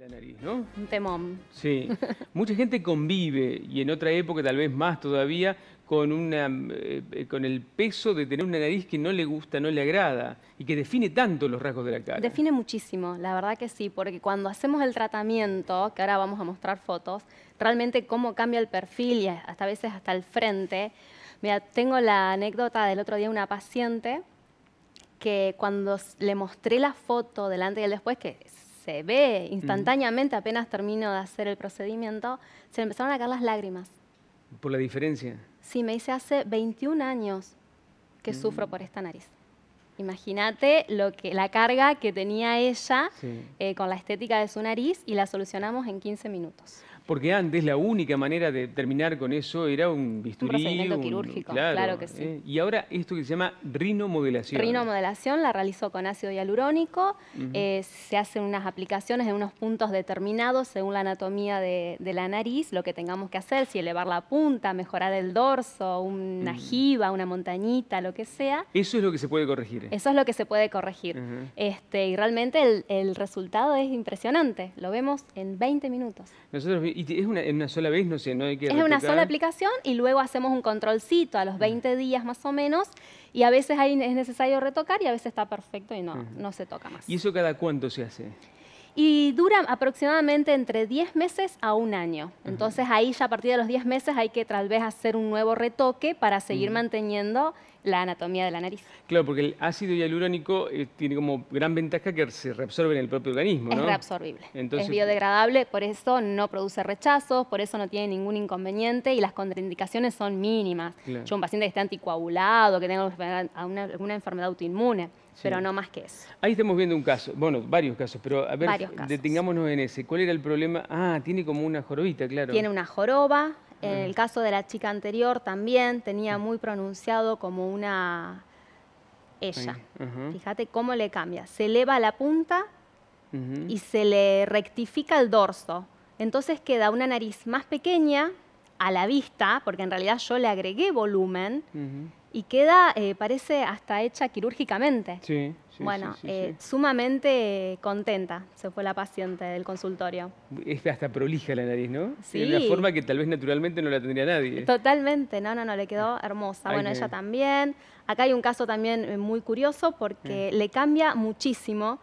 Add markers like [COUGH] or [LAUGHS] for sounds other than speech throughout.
La nariz, ¿no? Un temón. Sí. [LAUGHS] Mucha gente convive, y en otra época tal vez más todavía, con, una, eh, con el peso de tener una nariz que no le gusta, no le agrada, y que define tanto los rasgos de la cara. Define muchísimo, la verdad que sí, porque cuando hacemos el tratamiento, que ahora vamos a mostrar fotos, realmente cómo cambia el perfil y hasta a veces hasta el frente. Mira, tengo la anécdota del otro día de una paciente que cuando le mostré la foto delante y el después, que ve instantáneamente, apenas termino de hacer el procedimiento, se me empezaron a caer las lágrimas. ¿Por la diferencia? Sí, me dice, hace 21 años que mm. sufro por esta nariz. Imagínate lo que, la carga que tenía ella eh, con la estética de su nariz y la solucionamos en 15 minutos. Porque antes la única manera de terminar con eso era un bisturí. Un procedimiento quirúrgico, claro, que sí. ¿eh? y ahora esto que se llama rinomodelación. Rinomodelación la realizó con ácido hialurónico. Eh, se hacen unas aplicaciones en unos puntos determinados según la anatomía de, la nariz, lo que tengamos que hacer, si elevar la punta, mejorar el dorso, una jiba, una montañita, lo que sea. Eso es lo que se puede corregir. Eso es lo que se puede corregir. este, y realmente el, resultado es impresionante. Lo vemos en 20 minutos. Nosotros ¿Y es una, sola vez? No sé, no hay que... Es una sola aplicación y luego hacemos un controlcito a los 20 días más o menos y a veces ahí es necesario retocar y a veces está perfecto y no, no se toca más. ¿Y eso cada cuánto se hace? Y dura aproximadamente entre 10 meses a un año. Entonces ahí ya a partir de los 10 meses hay que tal vez hacer un nuevo retoque para seguir manteniendo la anatomía de la nariz. Claro, porque el ácido hialurónico eh, tiene como gran ventaja que se reabsorbe en el propio organismo, ¿no? Es reabsorbible, es biodegradable, por eso no produce rechazos, por eso no tiene ningún inconveniente y las contraindicaciones son mínimas. Yo un paciente que esté anticoagulado, que tenga una, alguna enfermedad autoinmune, pero no más que eso. Ahí estamos viendo un caso, bueno, varios casos, pero a ver, detengámonos en ese. ¿Cuál era el problema? Ah, tiene como una jorobita, claro. Tiene una joroba, en mm. el caso de la chica anterior también tenía mm. muy pronunciado como una ella. Fíjate cómo le cambia. Se eleva la punta y se le rectifica el dorso. Entonces queda una nariz más pequeña a la vista, porque en realidad yo le agregué volumen y queda, eh, parece, hasta hecha quirúrgicamente. Sí, sí. Bueno, sí, Bueno, eh, sumamente contenta se fue la paciente del consultorio. Es hasta prolija la nariz, ¿no? Sí. De una forma que tal vez naturalmente no la tendría nadie. Totalmente, no, no, no, le quedó hermosa. bueno, ella también. Acá hay un caso también eh, muy curioso porque le cambia muchísimo.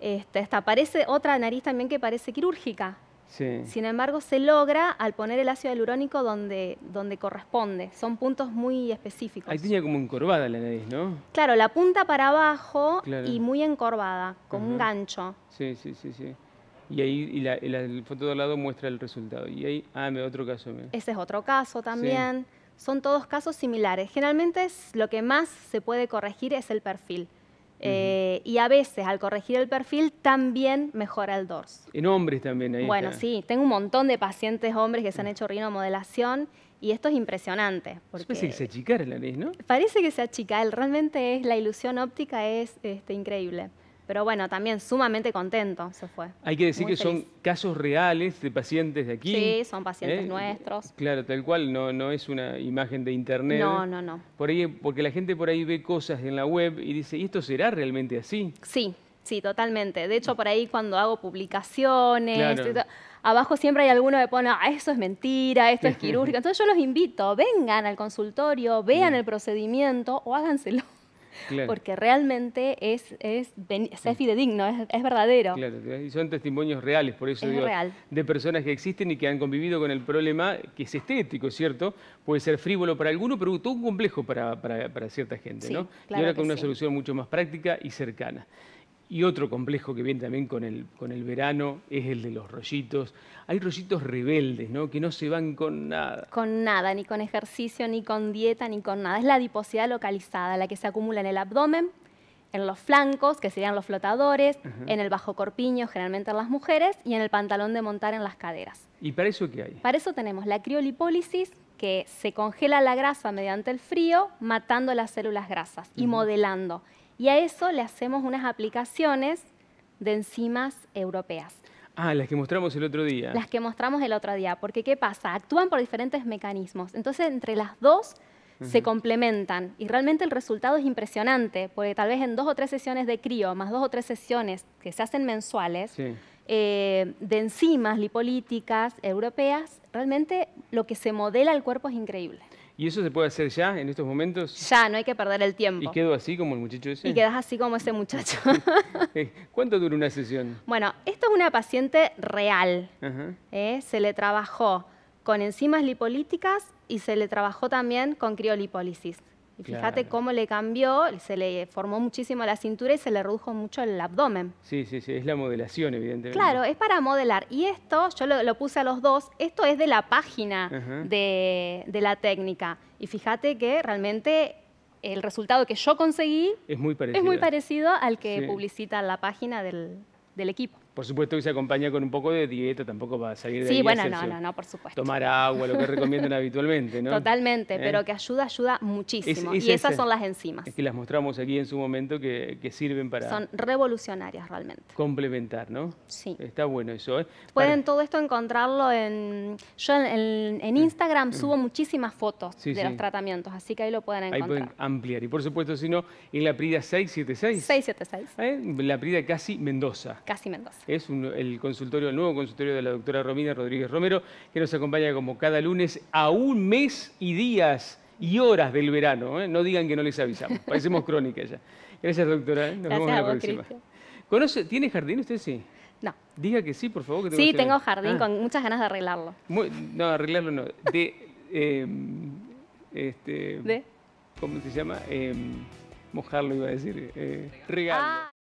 Este, hasta parece otra nariz también que parece quirúrgica. Sin embargo, se logra al poner el ácido hialurónico donde, corresponde. Son puntos muy específicos. Ahí tenía como encorvada la nariz, ¿no? Claro, la punta para abajo y muy encorvada, con un gancho. Sí, sí, sí, sí. Y ahí y la, el foto de al lado muestra el resultado. Y ahí, ah, otro caso. Ese es otro caso también. Son todos casos similares. Generalmente es, lo que más se puede corregir es el perfil. Eh, y a veces al corregir el perfil también mejora el DORS. En hombres también ahí Bueno, sí, tengo un montón de pacientes hombres que se han hecho rinomodelación y esto es impresionante. parece que se achicara el nariz, ¿no? Parece que se achica, realmente es la ilusión óptica es este, increíble. Pero bueno, también sumamente contento se fue. Hay que decir que son casos reales de pacientes de aquí. Sí, son pacientes ¿eh? nuestros. Claro, tal cual, no, no es una imagen de internet. No, no, no. Por ahí, porque la gente por ahí ve cosas en la web y dice, ¿y esto será realmente así? Sí, Sí, totalmente. De hecho, por ahí cuando hago publicaciones, abajo siempre hay alguno que pone, ah, eso es mentira, esto es [LAUGHS] quirúrgico. Entonces yo los invito, vengan al consultorio, vean el procedimiento o háganselo porque realmente es, es, es, mm. fidedigno, es, verdadero. y son testimonios reales, por eso digo, de personas que existen y que han convivido con el problema, que es estético, ¿cierto? Puede ser frívolo para alguno, pero todo un complejo para, para, cierta gente, ¿no? y ahora con una solución mucho más práctica y cercana. Y otro complejo que viene también con el, con el verano es el de los rollitos. Hay rollitos rebeldes, ¿no? Que no se van con nada. Con nada, ni con ejercicio, ni con dieta, ni con nada. Es la adiposidad localizada, la que se acumula en el abdomen, en los flancos, que serían los flotadores, en el bajo corpiño, generalmente en las mujeres, y en el pantalón de montar en las caderas. ¿Y para eso qué hay? Para eso tenemos la criolipólisis, que se congela la grasa mediante el frío, matando las células grasas y modelando. Y a eso le hacemos unas aplicaciones de enzimas europeas. Ah, las que mostramos el otro día. Las que mostramos el otro día, porque ¿qué pasa? Actúan por diferentes mecanismos. Entonces, entre las dos se complementan y realmente el resultado es impresionante, porque tal vez en dos o tres sesiones de crío, más dos o tres sesiones que se hacen mensuales, eh, de enzimas lipolíticas europeas, realmente lo que se modela el cuerpo es increíble. ¿Y eso se puede hacer ya, en estos momentos? Ya, no hay que perder el tiempo. ¿Y quedo así como el muchacho ese? Y quedas así como ese muchacho. [LAUGHS] Eh, ¿Cuánto dura una sesión? Bueno, esto es una paciente real. Eh, se le trabajó con enzimas lipolíticas y se le trabajó también con criolipólisis. Y fíjate cómo le cambió, se le formó muchísimo la cintura y se le redujo mucho el abdomen. Sí, sí, sí, es la modelación, evidentemente. Claro, es para modelar. Y esto, yo lo, puse a los dos, esto es de la página de, la técnica. Y fíjate que realmente el resultado que yo conseguí es muy parecido, al que publicita la página del equipo. Por supuesto que se acompaña con un poco de dieta, tampoco va a salir de Sí, bueno, no, no, no, por supuesto. Tomar agua, lo que [LAUGHS] recomiendan habitualmente, ¿no? Totalmente, ¿Eh? pero que ayuda, ayuda muchísimo. y esas son las enzimas. Es que las mostramos aquí en su momento que, sirven para... Son revolucionarias realmente. Complementar, ¿no? Sí. Está bueno eso. ¿eh? Pueden todo esto encontrarlo en... Yo en, Instagram mm. subo muchísimas fotos de los tratamientos, así que ahí lo pueden encontrar. Ahí pueden ampliar. Y por supuesto, si no, en la Prida 676. 676. ¿Eh? La Prida Casi Mendoza. Casi Mendoza es el consultorio, nuevo consultorio de la doctora Romina Rodríguez Romero, que nos acompaña como cada lunes a un mes y días y horas del verano. ¿eh? No digan que no les avisamos, parecemos crónica ya. Gracias, doctora. ¿eh? Nos Gracias vemos a próxima. ¿Tiene jardín usted? Sí. No. Diga que sí, por favor. sí, tengo jardín ah. con muchas ganas de arreglarlo. no, arreglarlo no. De, eh, este, ¿Cómo se llama? mojarlo iba a decir. regalo. Ah.